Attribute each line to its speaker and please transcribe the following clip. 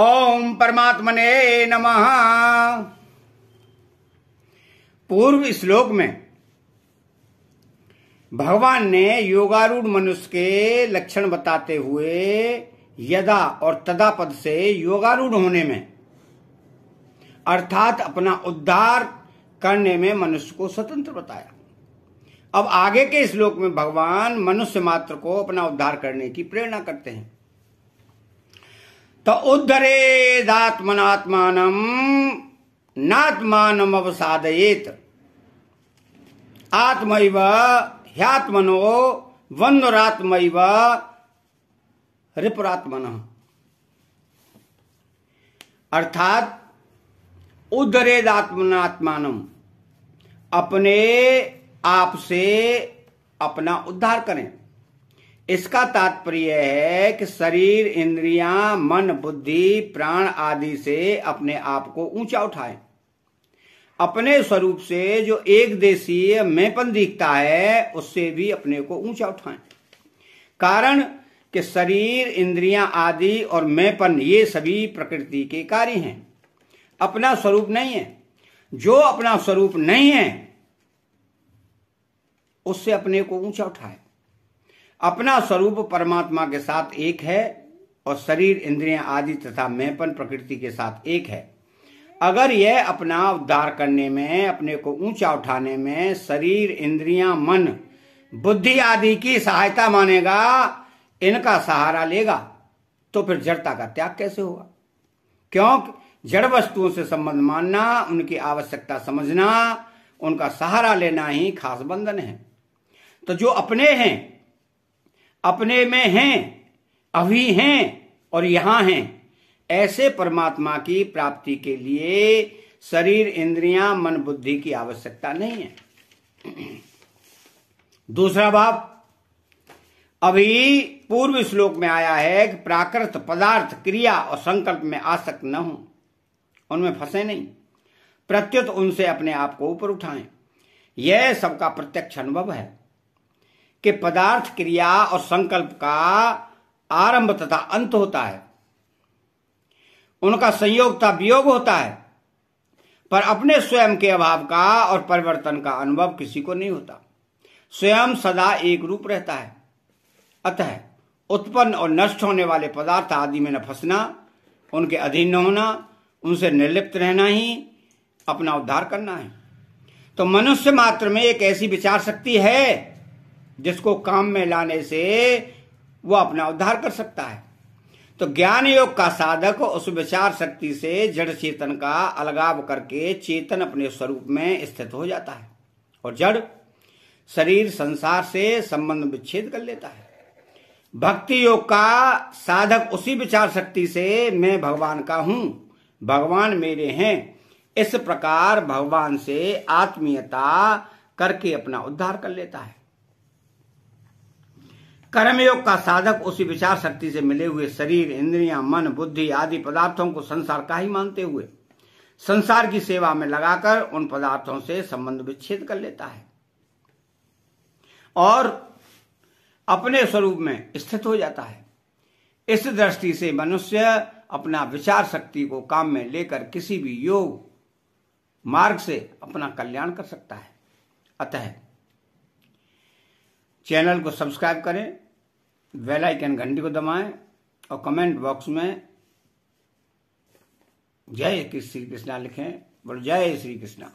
Speaker 1: ओम परमात्मने नमः पूर्व श्लोक में भगवान ने योगारूढ़ मनुष्य के लक्षण बताते हुए यदा और तदा पद से योगारूढ़ होने में अर्थात अपना उद्धार करने में मनुष्य को स्वतंत्र बताया अब आगे के श्लोक में भगवान मनुष्य मात्र को अपना उद्धार करने की प्रेरणा करते हैं तो उद्धरे दात्मनात्मान नात्मान अवसादयेत आत्म ह्यात्मनो वन्नुरात्मैव रिपुरात्मन अर्थात दात्मनात्मान अपने आप से अपना उद्धार करें इसका तात्पर्य है कि शरीर इंद्रियां मन बुद्धि प्राण आदि से अपने आप को ऊंचा उठाए अपने स्वरूप से जो एक देशीय मैपन दिखता है उससे भी अपने को ऊंचा उठाए कारण कि शरीर इंद्रियां आदि और मैपन ये सभी प्रकृति के कार्य हैं अपना स्वरूप नहीं है जो अपना स्वरूप नहीं है उससे अपने को ऊंचा उठाए अपना स्वरूप परमात्मा के साथ एक है और शरीर इंद्रियां आदि तथा मैपन प्रकृति के साथ एक है अगर यह अपना उद्धार करने में अपने को ऊंचा उठाने में शरीर इंद्रियां मन बुद्धि आदि की सहायता मानेगा इनका सहारा लेगा तो फिर जड़ता का त्याग कैसे होगा क्यों जड़ वस्तुओं से संबंध मानना उनकी आवश्यकता समझना उनका सहारा लेना ही खास बंधन है तो जो अपने हैं अपने में हैं अभी हैं और यहां हैं ऐसे परमात्मा की प्राप्ति के लिए शरीर इंद्रियां मन बुद्धि की आवश्यकता नहीं है दूसरा भाव अभी पूर्व श्लोक में आया है कि प्राकृत पदार्थ क्रिया और संकल्प में आसक्त न हो उनमें फंसे नहीं प्रत्युत उनसे अपने आप को ऊपर उठाएं यह सबका प्रत्यक्ष अनुभव है के पदार्थ क्रिया और संकल्प का आरंभ तथा अंत होता है उनका संयोग तथा वियोग होता है पर अपने स्वयं के अभाव का और परिवर्तन का अनुभव किसी को नहीं होता स्वयं सदा एक रूप रहता है अतः उत्पन्न और नष्ट होने वाले पदार्थ आदि में न फंसना उनके अधीन न होना उनसे निर्लिप्त रहना ही अपना उद्धार करना है तो मनुष्य मात्र में एक ऐसी विचार शक्ति है जिसको काम में लाने से वो अपना उद्धार कर सकता है तो ज्ञान योग का साधक उस विचार शक्ति से जड़ चेतन का अलगाव करके चेतन अपने स्वरूप में स्थित हो जाता है और जड़ शरीर संसार से संबंध विच्छेद कर लेता है भक्ति योग का साधक उसी विचार शक्ति से मैं भगवान का हूं भगवान मेरे हैं इस प्रकार भगवान से आत्मीयता करके अपना उद्धार कर लेता है कर्मयोग का साधक उसी विचार शक्ति से मिले हुए शरीर इंद्रियां मन बुद्धि आदि पदार्थों को संसार का ही मानते हुए संसार की सेवा में लगाकर उन पदार्थों से संबंध विच्छेद कर लेता है और अपने स्वरूप में स्थित हो जाता है इस दृष्टि से मनुष्य अपना विचार शक्ति को काम में लेकर किसी भी योग मार्ग से अपना कल्याण कर सकता है अतः चैनल को सब्सक्राइब करें बेल आइकन घंटी को दबाएं और कमेंट बॉक्स में जय श्री कृष्णा लिखें बोलो जय श्री कृष्णा